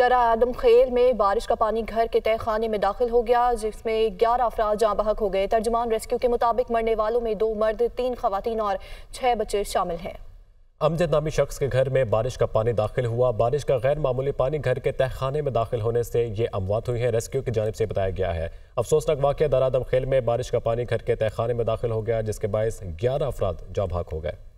डरा आदम खेल में बारिश का पानी घर के तय खाने में दाखिल हो गया जिसमें ग्यारह अफराज जहाँ बहक हो गए तर्जमान रेस्क्यू के मुताबिक मरने वालों में दो मर्द तीन खातन और छह बच्चे शामिल हैं अमजद नामी शख्स के घर में बारिश का पानी दाखिल हुआ बारिश का गैर मामूली पानी घर के तहखाने में दाखिल होने से ये अमवात हुई है रेस्क्यू की जानब से बताया गया है अफसोसनाक वाक्य दरादम खेल में बारिश का पानी घर के तहखाने में दाखिल हो गया जिसके बायस ग्यारह अफराद जहाँ भाग हो गए